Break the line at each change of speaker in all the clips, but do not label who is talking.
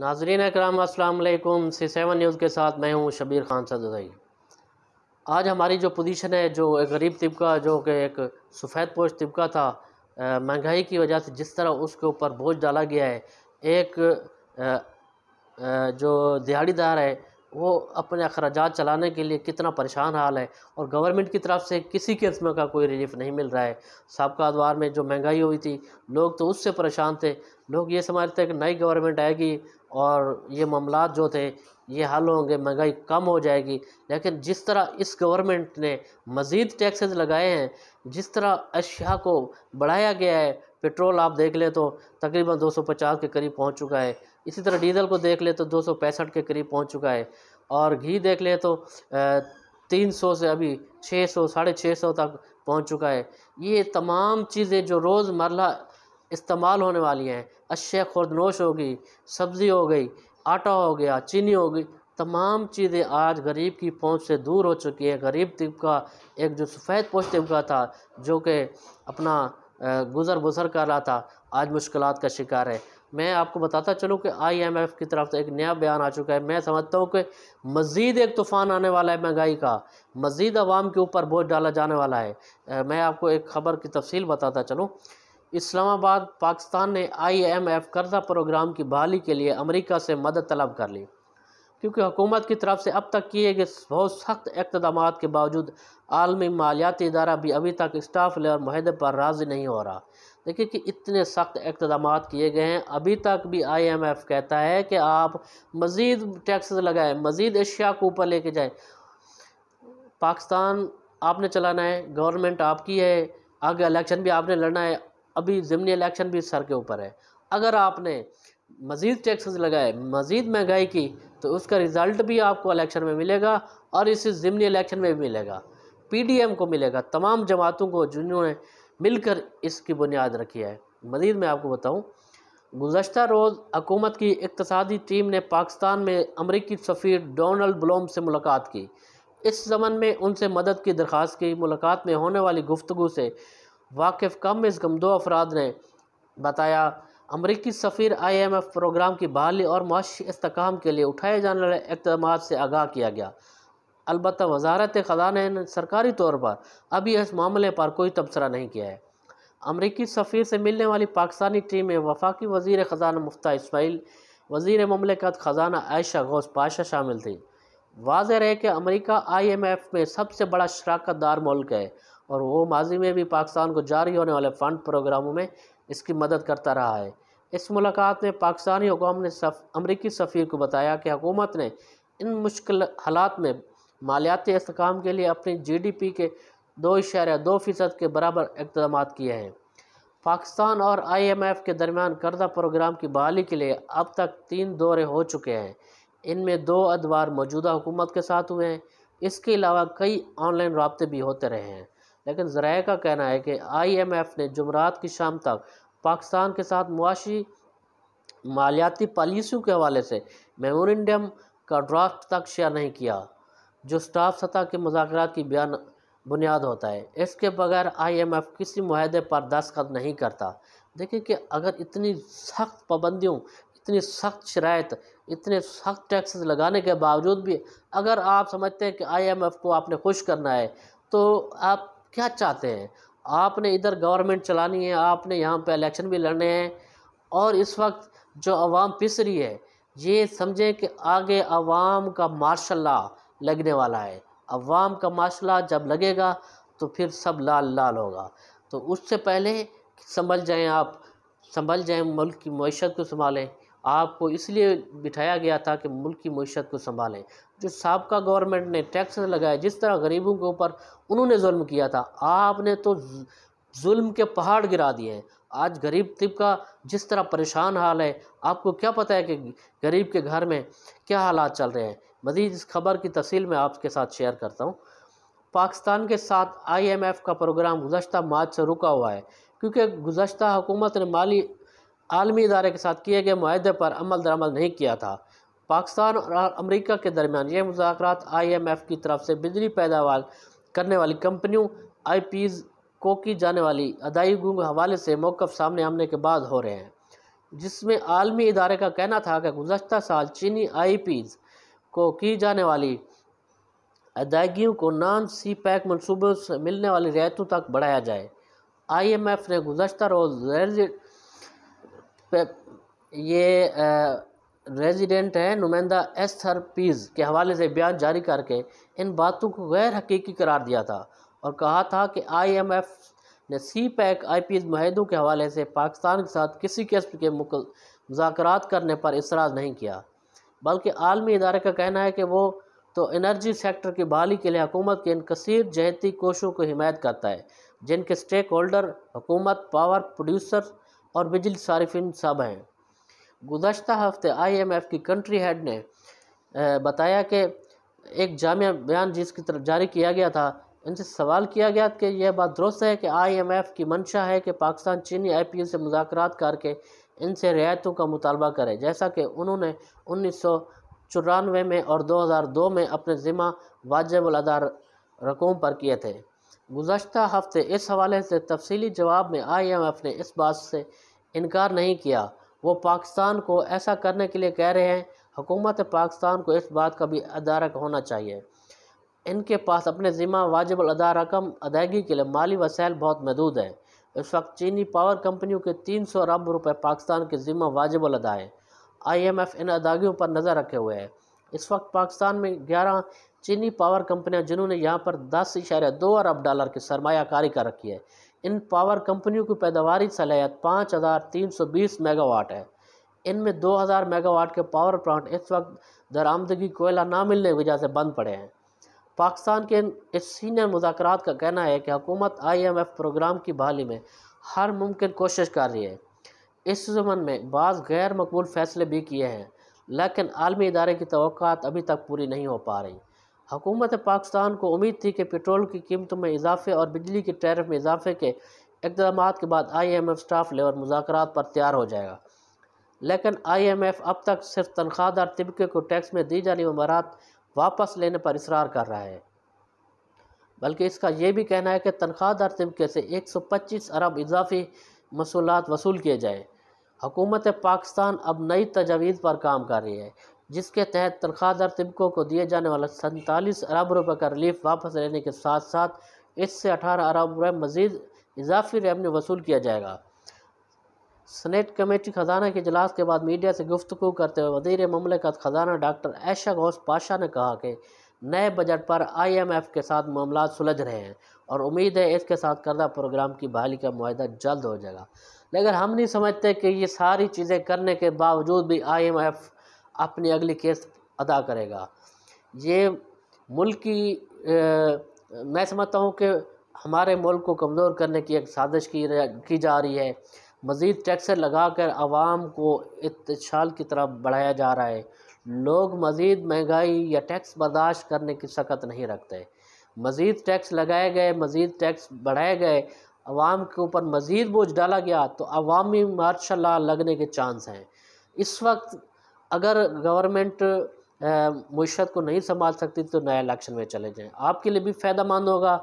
नाजरीन कराम असलकुम सी सेवन न्यूज़ के साथ मैं हूँ शबीर ख़ान सदाई आज हमारी जो पोजीशन है जो एक गरीब तबका जो कि एक सफ़ेद पोश तबका था महंगाई की वजह से जिस तरह उसके ऊपर बोझ डाला गया है एक आ, आ, जो दिहाड़ीदार है वो अपने अखराज चलाने के लिए कितना परेशान हाल है और गवर्नमेंट की तरफ से किसी किस्म का कोई रिलीफ नहीं मिल रहा है सबका अदवार में जो महंगाई हुई थी लोग तो उससे परेशान थे लोग ये समझते कि नई गवर्नमेंट आएगी और ये मामला जो थे ये हल होंगे महंगाई कम हो जाएगी लेकिन जिस तरह इस गवर्नमेंट ने मज़ीद टैक्सेस लगाए हैं जिस तरह अशिया को बढ़ाया गया है पेट्रोल आप देख ले तो तकरीबन 250 के करीब पहुंच चुका है इसी तरह डीजल को देख ले तो दो के करीब पहुंच चुका है और घी देख ले तो तीन सौ से अभी छः सौ साढ़े छः सौ तक पहुंच चुका है ये तमाम चीज़ें जो रोज़मर्रा इस्तेमाल होने वाली हैं अशय खुर्दनोश होगी सब्ज़ी हो गई आटा हो गया चीनी हो गई तमाम चीज़ें आज गरीब की पहुंच से दूर हो चुकी है गरीब तबका एक जो सफ़ेद पोष तबका था जो कि अपना गुज़र बुजर कर रहा था आज मुश्किल का शिकार है मैं आपको बताता चलूँ कि आईएमएफ की तरफ से एक नया बयान आ चुका है मैं समझता हूँ कि मज़ीद एक तूफ़ान आने वाला है महंगाई का मज़ीद आवाम के ऊपर बोझ डाला जाने वाला है मैं आपको एक ख़बर की तफसील बताता चलूँ इस्लामाबाद पाकिस्तान ने आईएमएफ कर्जा प्रोग्राम की बहाली के लिए अमेरिका से मदद तलब कर ली क्योंकि हुकूमत की तरफ से अब तक किए गए बहुत सख्त इकदाम के बावजूद आलमी मालियाती इदारा भी अभी तक स्टाफ लेवल माहे पर राज़ी नहीं हो रहा देखिए कि इतने सख्त इकदाम किए गए हैं अभी तक भी आई एम एफ़ कहता है कि आप मज़ीद टैक्सेस लगाएं मज़ीद एशिया को ऊपर लेके जाए पाकिस्तान आपने चलाना है गवर्नमेंट आपकी है आगे इलेक्शन भी आपने लड़ना है अभी ज़मनी इलेक्शन भी सर के ऊपर है अगर आपने मज़ीद टैक्सेस लगाए मज़ीद महंगाई की तो उसका रिज़ल्ट भी आपको इलेक्शन में मिलेगा और इस ज़मनी इलेक्शन में भी मिलेगा पीडीएम को मिलेगा तमाम जमातों को जिन्होंने मिलकर इसकी बुनियाद रखी है मज़ीद मैं आपको बताऊँ गुजशत रोज़ हकूमत की इकतसादी टीम ने पाकिस्तान में अमरीकी सफ़ी डोनल्ड ब्लोम से मुलाकात की इस जमन में उनसे मदद की दरख्वास्त की मुलाकात में होने वाली गुफ्तु से वाकिफ़ कम अज़ कम दो अफराद ने बताया अमरीकी सफ़ीर आई एम एफ प्रोग्राम की बहाली और माशी इसकाम के लिए उठाए जाने वाले इकदाम से आगाह किया गया अलबत् वजारत ख़जाना ने सरकारी तौर पर अभी इस मामले पर कोई तबसरा नहीं किया है अमरीकी सफ़ीर से मिलने वाली पाकिस्तानी टीम में वफाकी वजीर ख़जाना मुफ्ता इसमाइल वजीर ममलिकत ख़जाना आयशा गौस पाशा शामिल थी वाज है कि अमरीका आई एम एफ़ में सबसे बड़ा शराकत दार मुल्क है और वो माजी में भी पाकिस्तान को जारी होने वाले फ़ंड प्रोग्रामों में इसकी मदद करता रहा है इस मुलाकात में पाकिस्तानी हुकाम ने सफ, अमरीकी सफ़ीर को बताया कि हुकूमत ने इन मुश्किल हालात में मालियाती इसकाम के लिए अपनी जी डी पी के दो इशारे दो फ़ीसद के बराबर इकदाम किए हैं पाकिस्तान और आई एम एफ़ के दरमियान करदा प्रोग्राम की बहाली के लिए अब तक तीन दौरे हो चुके हैं इनमें दो अदवार मौजूदा हुकूमत के साथ हुए हैं इसके अलावा कई ऑनलाइन रबते भी होते रहे हैं लेकिन जराए का कहना है कि आई एम एफ़ ने जुमरात की शाम तक पाकिस्तान के साथ मुआशी मालियाती पॉलिसियों के हवाले से मेमोरेंडम का ड्राफ्ट तक शेयर नहीं किया जो स्टाफ सतह के मुजाकर की बयान बुनियाद होता है इसके बगैर आई एम एफ किसी माहदे पर दस्तखत नहीं करता देखिए कि अगर इतनी सख्त पाबंदियों इतनी सख्त शरात इतने सख्त टैक्सेस लगाने के बावजूद भी अगर आप समझते हैं कि आई एम एफ़ को आपने खुश करना है तो आप क्या चाहते हैं आपने इधर गवर्नमेंट चलानी है आपने यहाँ पे इलेक्शन भी लड़ने हैं और इस वक्त जो आवाम पिस रही है ये समझें कि आगे आवाम का माशा लगने वाला है अवाम का माशा जब लगेगा तो फिर सब लाल लाल होगा तो उससे पहले संभल जाएं आप संभल जाएं मुल्क की मीशत को संभालें आपको इसलिए बिठाया गया था कि मुल्क की मीशत को संभालें जो सबका गवर्नमेंट ने टैक्स लगाया जिस तरह गरीबों के ऊपर उन्होंने जुल्म किया था आपने तो जुल्म के पहाड़ गिरा दिए हैं आज गरीब का जिस तरह परेशान हाल है आपको क्या पता है कि गरीब के घर में क्या हालात चल रहे हैं मज़ीद इस खबर की तफसील मैं आपके साथ शेयर करता हूँ पाकिस्तान के साथ आईएमएफ का प्रोग्राम गुजशत मार्च से रुका हुआ है क्योंकि गुजशत हुकूमत ने माली आलमी इदारे के साथ किए गए माहे पर अमल दरामद नहीं किया था पाकिस्तान और अमरीका के दरमियान ये मुजाकर आई एम एफ़ की तरफ से बिजली पैदावार करने वाली कंपनियों आई पीज़ को की जाने वाली अदायगों के हवाले से मौक़ सामने आने के बाद हो रहे हैं जिसमें आलमी इदारे का कहना था कि गुजशत साल चीनी आई पीज़ को की जाने वाली अदायगियों को नान सी पैक मनसूबों से मिलने वाली रियायतों तक बढ़ाया जाए आई एम एफ़ ने गुजशत रोज़ ये रेजिडेंट हैं नुमाइंदा एस पीज़ के हवाले से बयान जारी करके इन बातों को गैर हकीकी करार दिया था और कहा था कि आईएमएफ ने सी पैक आई पी माहों के हवाले से पाकिस्तान के साथ किसी किस्म के मुजात करने पर इसराज नहीं किया बल्कि आलमी इदारे का कहना है कि वो तो एनर्जी सेक्टर की बहाली के लिए हुकूमत के इन कसर जहती कोशों को हिमायत करता है जिनके स्टेक होल्डर हुकूमत पावर प्रोड्यूसर और बिजली सार्फिन सब हैं गुजशत हफ्ते आईएमएफ की कंट्री हेड ने बताया कि एक जाम बयान जिसकी तरफ जारी किया गया था इनसे सवाल किया गया कि यह बात दुरुस्त है कि आईएमएफ की मंशा है कि पाकिस्तान चीनी एल से मुजाकर करके इनसे रियायतों का मुतालबा करे जैसा कि उन्होंने उन्नीस सौ चौरानवे में और 2002 में अपने ज़िम्मा वाजब रकूम पर किए थे गुजशत हफ्ते इस हवाले से तफसली जवाब में आई एम एफ़ ने इस बात से इनकार नहीं किया वो पाकिस्तान को ऐसा करने के लिए कह रहे हैं हुकूमत पाकिस्तान को इस बात का भी अदारक होना चाहिए इनके पास अपने ज़िम्मा वाजिब अदा रकम अदायगी के लिए माली वसैल बहुत महदूद हैं इस वक्त चीनी पावर कंपनियों के तीन सौ अरब रुपये पाकिस्तान के ज़िम्मा वाजिब अदा हैं आई एम एफ़ इन अदायों पर नज़र रखे हुए है इस वक्त पाकिस्तान में ग्यारह चीनी पावर कंपनियां जिन्होंने यहाँ पर दस इशारे दो अरब डॉलर की सरमाकारी कर रखी है इन पावर कंपनियों की पैदावार सलाहियत पाँच हज़ार तीन सौ बीस मेगावाट है इनमें दो हज़ार मेगावाट के पावर प्लांट इस वक्त दरामदगी कोयला ना मिलने की वजह से बंद पड़े हैं पाकिस्तान के इस सीनियर मुजाकर का कहना है कि हुकूमत आई एम एफ प्रोग्राम की बहाली में हर मुमकिन कोशिश कर रही है इस जुम्मन में बाज़ गैर मकबूल फैसले भी किए हैं लेकिन आलमी इदारे की तो अभी तक पूरी नहीं हो पा रही हुकूमत पाकिस्तान को उम्मीद थी कि पेट्रोल की कीमतों में इजाफे और बिजली के टैरफ में इजाफे के इकदाम के बाद I M F staff level मुजाकर पर तैयार हो जाएगा लेकिन आई एम एफ अब तक सिर्फ तनख्वाहदार तबके को टैक्स में दी जाने वमारात वापस लेने पर इसरार कर रहा है बल्कि इसका यह भी कहना है कि तनख्वाहदार तबके से एक सौ पच्चीस अरब इजाफी मसूलत वसूल किए जाएँ हुकूमत पाकिस्तान अब नई तजावीज़ पर काम कर रही है जिसके तहत तनख्वाहदार तबकों को दिए जाने वाला सैंतालीस अरब रुपये का रिलीफ वापस लेने के साथ साथ इससे अठारह अरब रुपये मजीद इजाफी रेवन्यू वसूल किया जाएगा सनेट कमेटी खजाना के अजलास के बाद मीडिया से गुफ्तु करते हुए वजीर ममलिकत खजाना डॉक्टर ऐशा गौस पाशा ने कहा कि नए बजट पर आई एम एफ़ के साथ मामला सुलझ रहे हैं और उम्मीद है इसके साथ करदा प्रोग्राम की बहाली का माह जल्द हो जाएगा लेकिन हम नहीं समझते कि ये सारी चीज़ें करने के बावजूद भी आई एम एफ अपनी अगली केस अदा करेगा ये मुल्क की मैं समझता हूँ कि हमारे मुल्क को कमज़ोर करने की एक साजिश की की जा रही है मज़ीद टैक्स लगा कर आवाम को इतशाल की तरफ बढ़ाया जा रहा है लोग मज़ीद महंगाई या टैक्स बर्दाश्त करने की शकत नहीं रखते मज़ीद टैक्स लगाए गए मज़ीद टैक्स बढ़ाए गए आवाम के ऊपर मज़ीद बोझ डाला गया तो अवामी मार्शल लगने के चांस हैं इस वक्त अगर गवर्नमेंट मीशत को नहीं संभाल सकती तो नए इलेक्शन में चले जाएँ आपके लिए भी फ़ायदा मंद होगा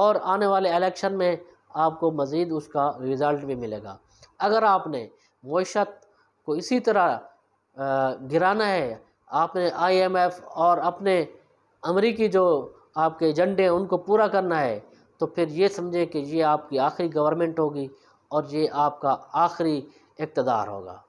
और आने वाले इलेक्शन में आपको मज़ीद उसका रिज़ल्ट भी मिलेगा अगर आपने मीशत को इसी तरह गिराना है आपने आईएमएफ और अपने अमरीकी जो आपके एजेंडे हैं उनको पूरा करना है तो फिर ये समझें कि ये आपकी आखिरी गवर्नमेंट होगी और ये आपका आखिरी इकतदार होगा